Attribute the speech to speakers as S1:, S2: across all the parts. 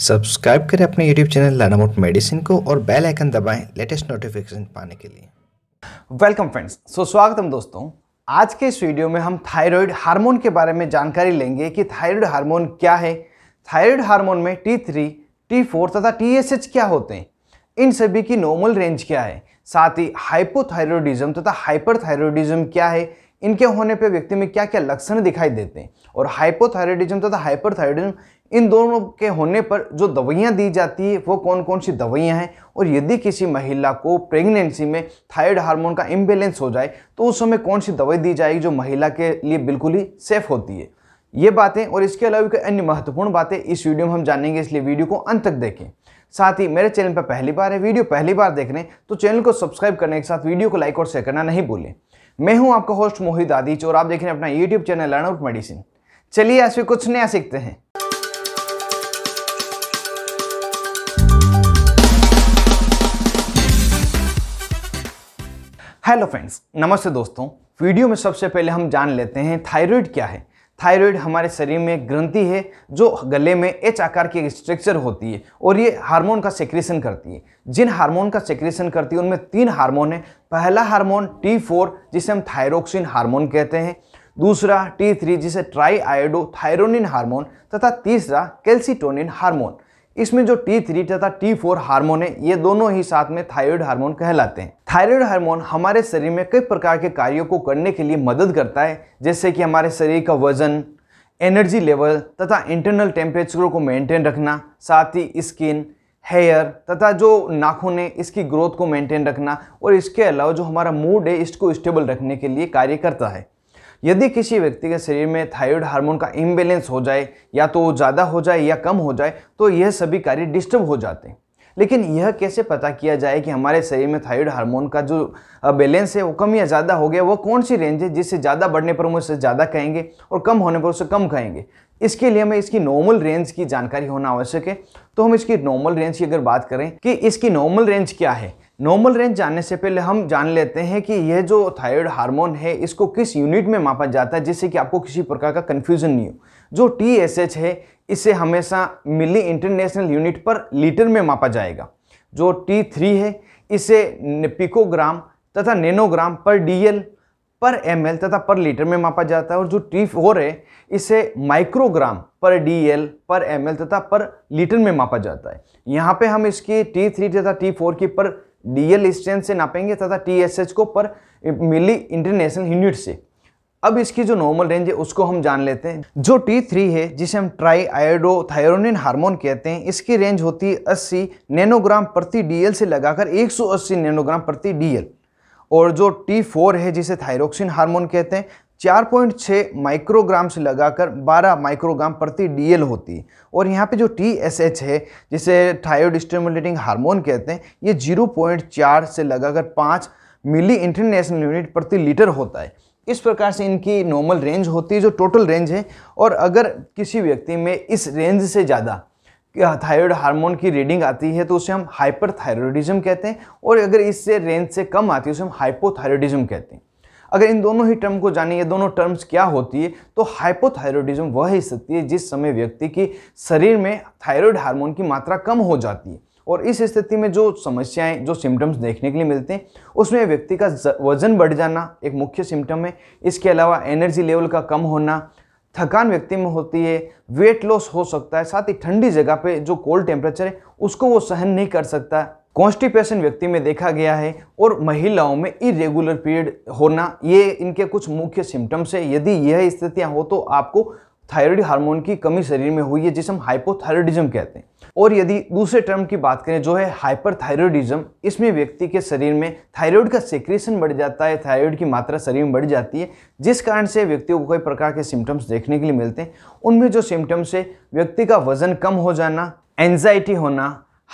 S1: subscribe करें अपने YouTube channel लानामोट medicine को और बेल आइकन दबाएं लेटेस्ट नोटिफिकेशन पाने के लिए वेलकम फ्रेंड्स सो स्वागतम दोस्तों आज के इस वीडियो में हम थायराइड हार्मोन के बारे में जानकारी लेंगे कि थायराइड हार्मोन क्या है थायराइड हार्मोन में टी थ्री टी फोर तथा टी एस एच क्या होते हैं इन सभी की नॉर्मल रेंज क्या है साथ ही हाइपोथायरोडिज्म तथा हाइपरथायरोडिज्म क्या है इनके होने पर व्यक्ति में क्या क्या लक्षण दिखाई देते हैं और हाइपोथायरेडिज्म तथा हाइपरथायरेडिज्म इन दोनों के होने पर जो दवाइयाँ दी जाती है वो कौन कौन सी दवाइयाँ हैं और यदि किसी महिला को प्रेगनेंसी में थायराइड हार्मोन का इम्बेलेंस हो जाए तो उस समय कौन सी दवाई दी जाएगी जो महिला के लिए बिल्कुल ही सेफ होती है ये बातें और इसके अलावा कई अन्य महत्वपूर्ण बातें इस वीडियो में हम जानेंगे इसलिए वीडियो को अंत तक देखें साथ ही मेरे चैनल पर पहली बार है वीडियो पहली बार देख रहे हैं तो चैनल को सब्सक्राइब करने के साथ वीडियो को लाइक और शेयर करना नहीं भूलें मैं हूं आपका होस्ट मोहित आदिच और आप देख रहे हैं अपना YouTube channel learn out medicine चलिए आज भी कुछ नया सीखते हैं हेलो फ्रेंड्स नमस्ते दोस्तों वीडियो में सबसे पहले हम जान लेते हैं थायराइड क्या है थायराइड हमारे शरीर में एक ग्रंथि है जो गले में एच आकार की स्ट्रक्चर होती है और ये हार्मोन का सेक्रेशन करती है जिन हार्मोन का सेक्रेशन करती है उनमें तीन हार्मोन है पहला हार्मोन टी फोर जिसे हम थायरोक्सिन हार्मोन कहते हैं दूसरा टी थ्री जिसे ट्राई आयोडो थायरोनिन हार्मोन तथा तीसरा कैल्सिटोनिन हार्मोन इसमें जो टी थ्री तथा टी फोर हार्मोन है ये दोनों ही साथ में थायरॉयड हार्मोन कहलाते हैं थायरॉयड हार्मोन हमारे शरीर में कई प्रकार के कार्यों को करने के लिए मदद करता है जैसे कि हमारे शरीर का वजन एनर्जी लेवल तथा इंटरनल टेम्परेचर को मेंटेन रखना साथ ही स्किन हेयर तथा जो नाखून है इसकी ग्रोथ को मेंटेन रखना और इसके अलावा जो हमारा मूड है इसको स्टेबल रखने के लिए कार्य करता है यदि किसी व्यक्ति के शरीर में थायराइड हार्मोन का इम्बेलेंस हो जाए या तो ज़्यादा हो जाए या कम हो जाए तो यह सभी कार्य डिस्टर्ब हो जाते हैं लेकिन यह कैसे पता किया जाए कि हमारे शरीर में थायराइड हार्मोन का जो बैलेंस है वो कम या ज़्यादा हो गया वो कौन सी रेंज है जिससे ज़्यादा बढ़ने पर हम उसे ज़्यादा कहेंगे और कम होने पर उसे कम कहेंगे इसके लिए हमें इसकी नॉर्मल रेंज की जानकारी होना आवश्यक है तो हम इसकी नॉर्मल रेंज की अगर बात करें कि इसकी नॉर्मल रेंज क्या है नॉर्मल रेंज जानने से पहले हम जान लेते हैं कि यह जो थायराइड हार्मोन है इसको किस यूनिट में मापा जाता है जिससे कि आपको किसी प्रकार का कन्फ्यूजन नहीं हो जो टी है इसे हमेशा milli international unit per litre में मापा जाएगा जो टी थ्री है इसे पिकोग्राम तथा नैनोग्राम पर डीएल पर एम तथा पर लीटर में मापा जाता है और जो टी फोर है इसे माइक्रोग्राम पर डी एल पर एम तथा पर लीटर में मापा जाता है यहाँ पे हम इसकी टी थ्री तथा टी फोर की पर डीएल स्ट्रेंथ से नापेंगे तथा टीएसएच को पर मिली इंटरनेशनल यूनिट से अब इसकी जो नॉर्मल रेंज है उसको हम जान लेते हैं जो टी थ्री है जिसे हम ट्राई थायरोनिन हार्मोन कहते हैं इसकी रेंज होती है अस्सी नैनोग्राम प्रति डीएल से लगाकर 180 नैनोग्राम प्रति डीएल और जो टी फोर है जिसे थायरोक्सिन हार्मोन कहते हैं 4.6 माइक्रोग्राम से लगाकर 12 माइक्रोग्राम प्रति डीएल होती है और यहाँ पे जो टी एस एच है जिसे थायरोड स्टिमुलेटिंग हार्मोन कहते हैं ये 0.4 से लगाकर 5 मिली इंटरनेशनल यूनिट प्रति लीटर होता है इस प्रकार से इनकी नॉर्मल रेंज होती है जो टोटल रेंज है और अगर किसी व्यक्ति में इस रेंज से ज़्यादा थायराइड हार्मोन की रीडिंग आती है तो उसे हम हाइपरथायरॉयडिज्म कहते हैं और अगर इससे रेंज से कम आती है उसे हम हाइपोथायरॉयडिज्म कहते हैं अगर इन दोनों ही टर्म को जाने ये दोनों टर्म्स क्या होती है तो हाइपोथायरोडिज्म वह ही स्थिति है जिस समय व्यक्ति की शरीर में थायरॉयड हार्मोन की मात्रा कम हो जाती है और इस स्थिति में जो समस्याएं जो सिम्टम्स देखने के लिए मिलते हैं उसमें व्यक्ति का वजन बढ़ जाना एक मुख्य सिम्टम है इसके अलावा एनर्जी लेवल का कम होना थकान व्यक्ति में होती है वेट लॉस हो सकता है साथ ही ठंडी जगह पे जो कोल्ड टेम्परेचर है उसको वो सहन नहीं कर सकता कॉन्स्टिपेशन व्यक्ति में देखा गया है और महिलाओं में इरेगुलर पीरियड होना ये इनके कुछ मुख्य सिम्टम्स है यदि यह स्थितियाँ हो तो आपको थायरॉयड हार्मोन की कमी शरीर में हुई है जिसे हम हाइपोथायरॉयडिज्म कहते हैं और यदि दूसरे टर्म की बात करें जो है हाइपरथायरॉयडिज्म इसमें व्यक्ति के शरीर में थायराइड का सेक्रेशन बढ़ जाता है थायराइड की मात्रा शरीर में बढ़ जाती है जिस कारण से व्यक्ति को कई प्रकार के सिम्टम्स देखने के लिए मिलते हैं उनमें जो सिम्टम्स है व्यक्ति का वजन कम हो जाना एनजाइटी होना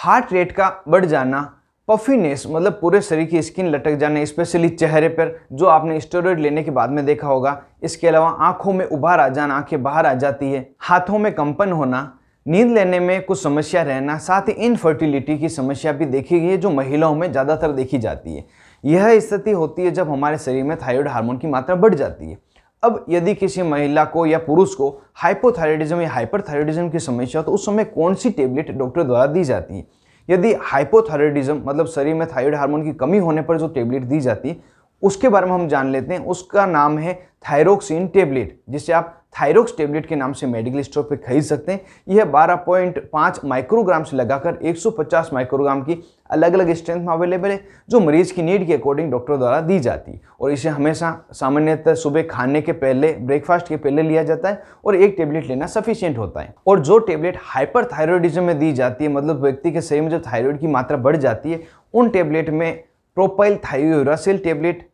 S1: हार्ट रेट का बढ़ जाना पफीनेस मतलब पूरे शरीर की स्किन लटक जाना स्पेशली चेहरे पर जो आपने स्टेरॉयड लेने के बाद में देखा होगा इसके अलावा आंखों में उभार आ जाना आंखें बाहर आ जाती है हाथों में कंपन होना नींद लेने में कुछ समस्या रहना साथ ही इनफर्टिलिटी की समस्या भी देखी गई है जो महिलाओं में ज़्यादातर देखी जाती है यह स्थिति होती है जब हमारे शरीर में थायराइड हार्मोन की मात्रा बढ़ जाती है अब यदि किसी महिला को या पुरुष को हाइपोथायरॉयडिज्म या हाइपरथायरॉयडिज्म की समस्या हो तो उस समय कौन सी टेबलेट डॉक्टर द्वारा दी जाती है यदि हाइपोथायरॉयडिज्म मतलब शरीर में थायराइड हार्मोन की कमी होने पर जो टेबलेट दी जाती है उसके बारे में हम जान लेते हैं उसका नाम है थायरोक्सिन टेबलेट जिसे आप थायरोक्स टेबलेट के नाम से मेडिकल स्टोर पर खरीद सकते हैं यह 12.5 माइक्रोग्राम से लगाकर 150 माइक्रोग्राम की अलग अलग स्ट्रेंथ में अवेलेबल है जो मरीज की नीड के अकॉर्डिंग डॉक्टर द्वारा दी जाती है और इसे हमेशा सामान्यतः सुबह खाने के पहले ब्रेकफास्ट के पहले लिया जाता है और एक टेबलेट लेना सफिशियंट होता है और जो टेबलेट हाइपर थायरॉयडिज्म में दी जाती है मतलब व्यक्ति के शरीर में जब थायरॉयड की मात्रा बढ़ जाती है उन टेबलेट में propylthiouracil tablet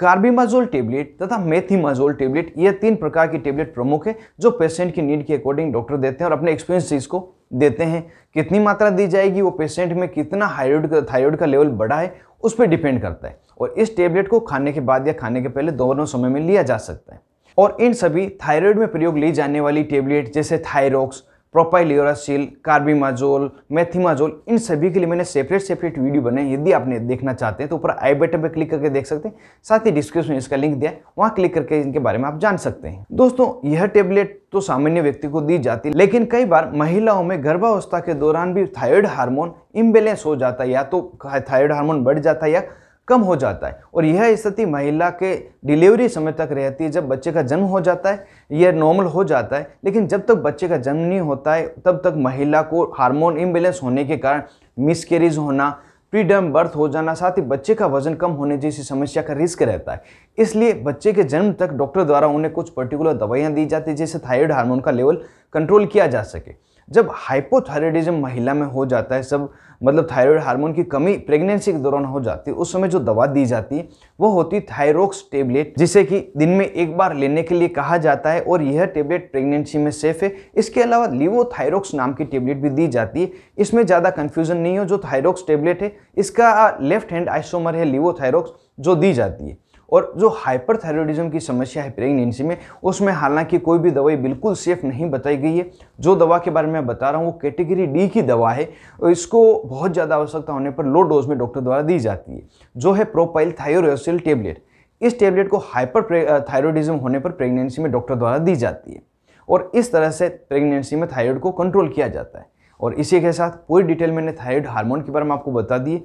S1: carbimazole tablet तथा मेथीमाजोल टेबलेट ये तीन प्रकार की टेबलेट प्रमुख है जो पेशेंट की नीड के अकॉर्डिंग डॉक्टर देते हैं और अपने एक्सपीरियंस चीज़ इसको देते हैं कितनी मात्रा दी जाएगी वो पेशेंट में कितना हाइड्रोड का थायरॉयड का लेवल बढ़ा है उस पर डिपेंड करता है और इस टेबलेट को खाने के बाद या खाने के पहले दोनों समय में लिया जा सकता है और इन सभी थायरॉयड में प्रयोग ली जाने वाली टेबलेट जैसे थायरोक्स प्रोपाइलियोरासिल कार्बीमाजोल मैथीमाजोल इन सभी के लिए मैंने सेपरेट सेपरेट वीडियो बनाए यदि आपने देखना चाहते हैं तो ऊपर आई बटन पर क्लिक करके देख सकते हैं साथ ही डिस्क्रिप्शन में इसका लिंक दिया है वहाँ क्लिक करके इनके बारे में आप जान सकते हैं दोस्तों यह टेबलेट तो सामान्य व्यक्ति को दी जाती है लेकिन कई बार महिलाओं में गर्भावस्था के दौरान भी थायरॉयड हार्मोन इम्बेलेंस हो जाता है या तो थायरॉयड हार्मोन बढ़ जाता है या कम हो जाता है और यह स्थिति महिला के डिलीवरी समय तक रहती है जब बच्चे का जन्म हो जाता है यह नॉर्मल हो जाता है लेकिन जब तक बच्चे का जन्म नहीं होता है तब तक महिला को हार्मोन इम्बेलेंस होने के कारण मिसकेरिज होना फ्रीडम बर्थ हो जाना साथ ही बच्चे का वजन कम होने जैसी समस्या का रिस्क रहता है इसलिए बच्चे के जन्म तक डॉक्टर द्वारा उन्हें कुछ पर्टिकुलर दवाइयाँ दी जाती है जिससे थायराइड हार्मोन का लेवल कंट्रोल किया जा सके जब हाइपोथायरॉयडिज्म महिला में हो जाता है सब मतलब थायराइड हार्मोन की कमी प्रेगनेंसी के दौरान हो जाती है उस समय जो दवा दी जाती है वो होती थायरोक्स टेबलेट जिसे कि दिन में एक बार लेने के लिए कहा जाता है और यह टेबलेट प्रेगनेंसी में सेफ है इसके अलावा लिवोथायरोक्स नाम की टेबलेट भी दी जाती है इसमें ज़्यादा कन्फ्यूजन नहीं हो जो थायरोक्स टेबलेट है इसका लेफ्ट हैंड आइसोमर है लिवोथायरोक्स जो दी जाती है और जो हाइपरथायरॉयडिज्म की समस्या है प्रेगनेंसी में उसमें हालांकि कोई भी दवाई बिल्कुल सेफ नहीं बताई गई है जो दवा के बारे में मैं बता रहा हूँ वो कैटेगरी डी की दवा है और इसको बहुत ज़्यादा आवश्यकता होने पर लो डोज में डॉक्टर द्वारा दी जाती है जो है प्रोपाइल थायोरोसिल टेबलेट इस टेबलेट को हाइपर थायरोडिज्म होने पर प्रेगनेंसी में डॉक्टर द्वारा दी जाती है और इस तरह से प्रेगनेंसी में थायरॉयड को कंट्रोल किया जाता है और इसी के साथ पूरी डिटेल मैंने थायरॉयड हार्मोन के बारे में आपको बता दिए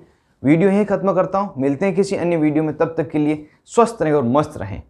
S1: वीडियो यहीं खत्म करता हूँ मिलते हैं किसी अन्य वीडियो में तब तक के लिए स्वस्थ रहें और मस्त रहें